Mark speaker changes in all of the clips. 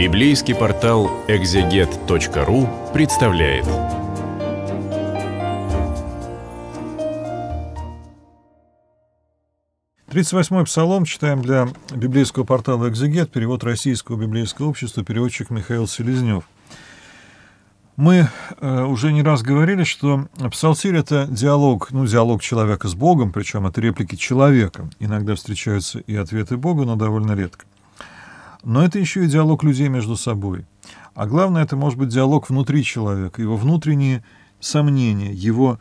Speaker 1: Библейский портал экзегет.ру представляет. Тридцать восьмой псалом читаем для библейского портала «Экзегет», перевод Российского библейского общества, переводчик Михаил Селезнев. Мы э, уже не раз говорили, что псалтирь — это диалог, ну, диалог человека с Богом, причем это реплики человека. Иногда встречаются и ответы Бога, но довольно редко. — но это еще и диалог людей между собой. А главное, это может быть диалог внутри человека, его внутренние сомнения, его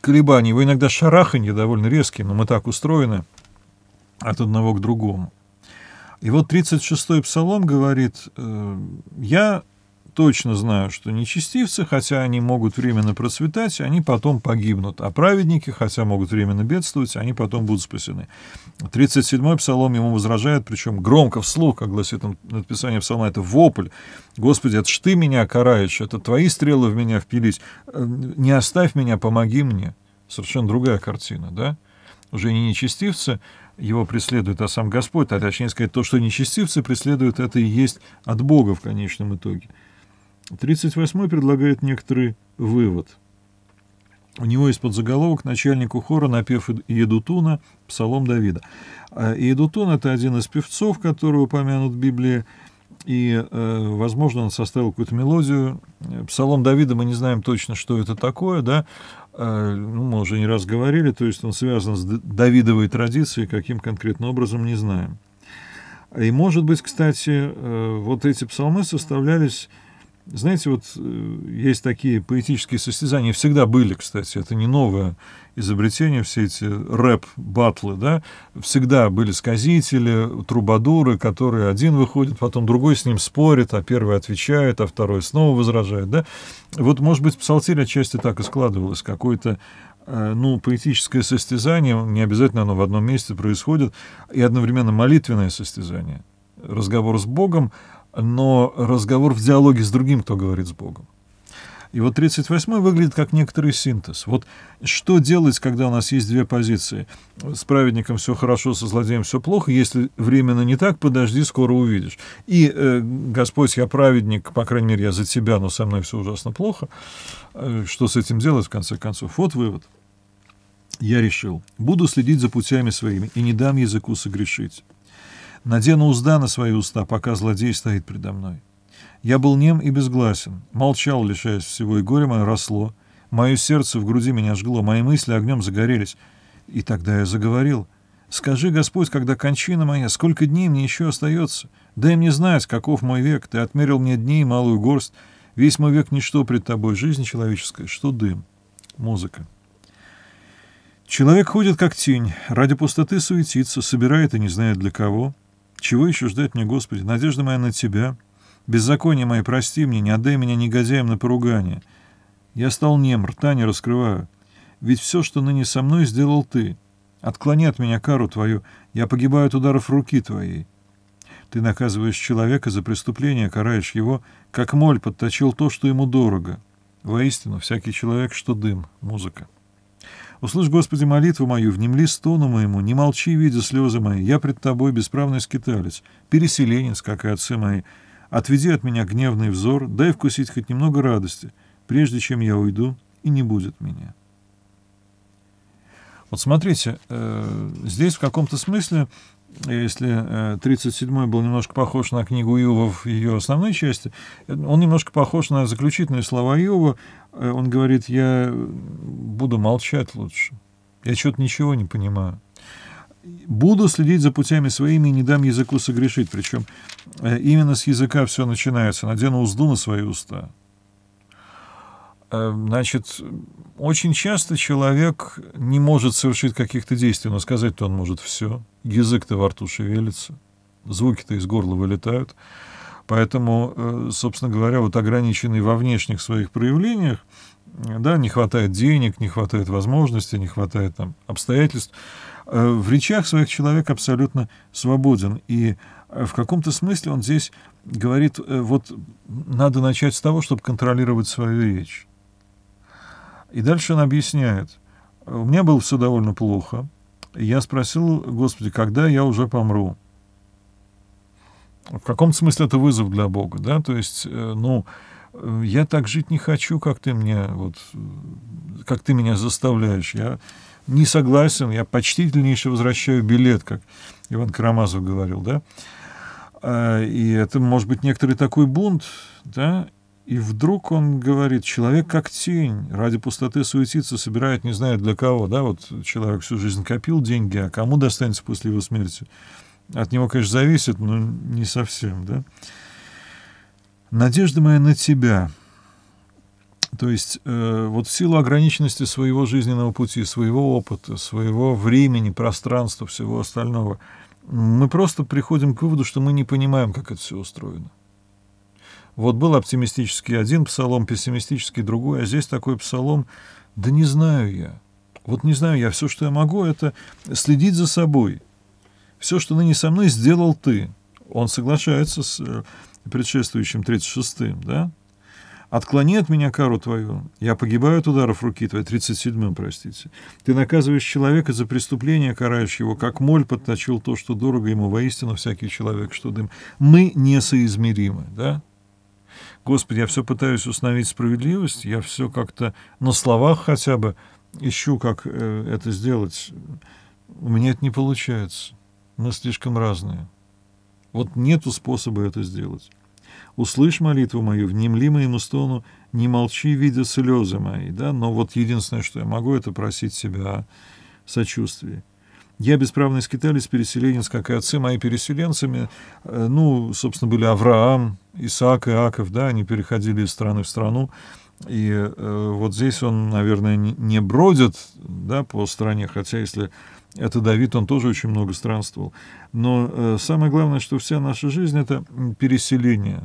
Speaker 1: колебания, его иногда шараханье довольно резкие, но мы так устроены от одного к другому. И вот 36-й псалом говорит, э, «Я точно знаю, что нечестивцы, хотя они могут временно процветать, они потом погибнут, а праведники, хотя могут временно бедствовать, они потом будут спасены. 37-й псалом ему возражает, причем громко вслух, как гласит написание псалма, это вопль. «Господи, это ж ты меня караешь, это твои стрелы в меня впились, эм, не оставь меня, помоги мне». Совершенно другая картина, да? Уже не нечестивцы, его преследует, а сам Господь, а точнее сказать, то, что нечестивцы преследуют, это и есть от Бога в конечном итоге. 38 предлагает некоторый вывод. У него есть подзаголовок начальнику хора напев Едутуна «Псалом Давида». А, Едутун — это один из певцов, который упомянут в Библии, и, э, возможно, он составил какую-то мелодию. Псалом Давида мы не знаем точно, что это такое, да, а, ну, мы уже не раз говорили, то есть он связан с Давидовой традицией, каким конкретно образом, не знаем. И, может быть, кстати, э, вот эти псалмы составлялись знаете, вот э, есть такие поэтические состязания, всегда были, кстати, это не новое изобретение, все эти рэп-батлы, да, всегда были сказители, трубадуры, которые один выходит, потом другой с ним спорит, а первый отвечает, а второй снова возражает, да. Вот, может быть, псалтирь отчасти так и складывалось, какое-то э, ну, поэтическое состязание, не обязательно оно в одном месте происходит, и одновременно молитвенное состязание, разговор с Богом, но разговор в диалоге с другим, кто говорит с Богом. И вот 38-й выглядит как некоторый синтез. Вот что делать, когда у нас есть две позиции? С праведником все хорошо, со злодеем все плохо. Если временно не так, подожди, скоро увидишь. И э, Господь, я праведник, по крайней мере, я за тебя, но со мной все ужасно плохо. Э, что с этим делать, в конце концов? Вот вывод. Я решил, буду следить за путями своими и не дам языку согрешить. Надену узда на свои уста, пока злодей стоит предо мной. Я был нем и безгласен, молчал, лишаясь всего, и горе мое росло. Мое сердце в груди меня жгло, мои мысли огнем загорелись. И тогда я заговорил. «Скажи, Господь, когда кончина моя, сколько дней мне еще остается? Дай мне знать, каков мой век. Ты отмерил мне дней малую горсть. Весь мой век — ничто пред тобой, жизнь человеческая, что дым». Музыка. Человек ходит как тень, ради пустоты суетится, собирает и не знает для кого — чего еще ждать мне, Господи? Надежда моя на Тебя. Беззаконие мои прости мне, не отдай меня негодяям на поругание. Я стал нем, рта не раскрываю. Ведь все, что ныне со мной, сделал Ты. Отклони от меня кару Твою, я погибаю от ударов руки Твоей. Ты наказываешь человека за преступление, караешь его, как моль подточил то, что ему дорого. Воистину, всякий человек, что дым, музыка. Услышь, Господи, молитву мою, внемли стону моему, не молчи, видя слезы мои. Я пред Тобой бесправный скиталец, переселенец, как и отцы мои. Отведи от меня гневный взор, дай вкусить хоть немного радости, прежде чем я уйду, и не будет меня». Вот смотрите, э, здесь в каком-то смысле если 37-й э, был немножко похож на книгу Иова в ее основной части, он немножко похож на заключительные слова Иова. Э, он говорит, я э, буду молчать лучше. Я что-то ничего не понимаю. Буду следить за путями своими и не дам языку согрешить. Причем именно с языка все начинается. Надену узду на свои уста. Э, значит, очень часто человек не может совершить каких-то действий, но сказать-то он может все. Язык-то во рту шевелится, звуки-то из горла вылетают. Поэтому, э, собственно говоря, вот ограниченный во внешних своих проявлениях, да, не хватает денег, не хватает возможностей, не хватает там обстоятельств. Э, в речах своих человек абсолютно свободен. И в каком-то смысле он здесь говорит, вот надо начать с того, чтобы контролировать свою речь. И дальше он объясняет. У меня было все довольно плохо. Я спросил, Господи, когда я уже помру? В каком смысле это вызов для Бога, да? То есть, э, ну, э, я так жить не хочу, как ты мне, вот, как ты меня заставляешь. Я не согласен, я почтительнейше возвращаю билет, как Иван Карамазов говорил, да? Э, и это может быть некоторый такой бунт, да? И вдруг он говорит, человек как тень, ради пустоты суетится, собирает, не знаю для кого, да, вот человек всю жизнь копил деньги, а кому достанется после его смерти? От него, конечно, зависит, но не совсем, да. Надежда моя на тебя. То есть э, вот в силу ограниченности своего жизненного пути, своего опыта, своего времени, пространства, всего остального, мы просто приходим к выводу, что мы не понимаем, как это все устроено. Вот был оптимистический один псалом, пессимистический другой, а здесь такой псалом, да не знаю я. Вот не знаю я, все, что я могу, это следить за собой. Все, что ныне со мной, сделал ты. Он соглашается с э, предшествующим 36-м, да? Отклони от меня кару твою, я погибаю от ударов руки твоей, 37-м, простите. Ты наказываешь человека за преступление, караешь его, как моль подточил то, что дорого ему, воистину всякий человек, что дым. Мы несоизмеримы, да? Господи, я все пытаюсь установить справедливость, я все как-то на словах хотя бы ищу, как э, это сделать. У меня это не получается. Мы слишком разные. Вот нету способа это сделать. Услышь молитву мою, внемли моему стону, не молчи, видя слезы мои, да, но вот единственное, что я могу, это просить себя о сочувствии. Я бесправный скиталец, переселенец, как и отцы мои переселенцами. Э, ну, собственно, были Авраам, Исаак, Иаков, да, они переходили из страны в страну. И э, вот здесь он, наверное, не бродит, да, по стране, хотя если это Давид, он тоже очень много странствовал. Но э, самое главное, что вся наша жизнь — это переселение.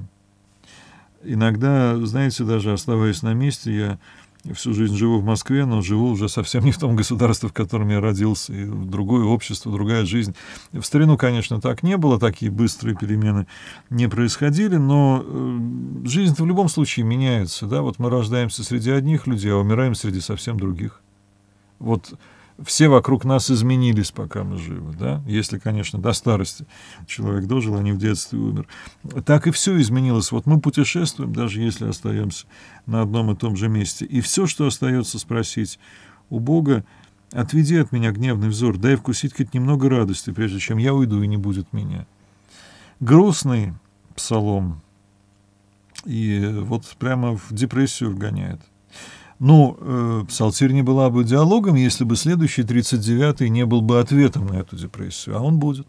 Speaker 1: Иногда, знаете, даже оставаясь на месте, я я всю жизнь живу в Москве, но живу уже совсем не в том государстве, в котором я родился, и в другое общество, другая жизнь. В старину, конечно, так не было, такие быстрые перемены не происходили, но э, жизнь в любом случае меняется. Да? Вот мы рождаемся среди одних людей, а умираем среди совсем других. Вот все вокруг нас изменились, пока мы живы, да? Если, конечно, до старости человек дожил, а не в детстве умер. Так и все изменилось. Вот мы путешествуем, даже если остаемся на одном и том же месте. И все, что остается спросить у Бога, отведи от меня гневный взор, дай вкусить хоть немного радости, прежде чем я уйду и не будет меня. Грустный псалом. И вот прямо в депрессию вгоняет. Ну, э, псалтирь не была бы диалогом, если бы следующий 39-й не был бы ответом на эту депрессию, а он будет.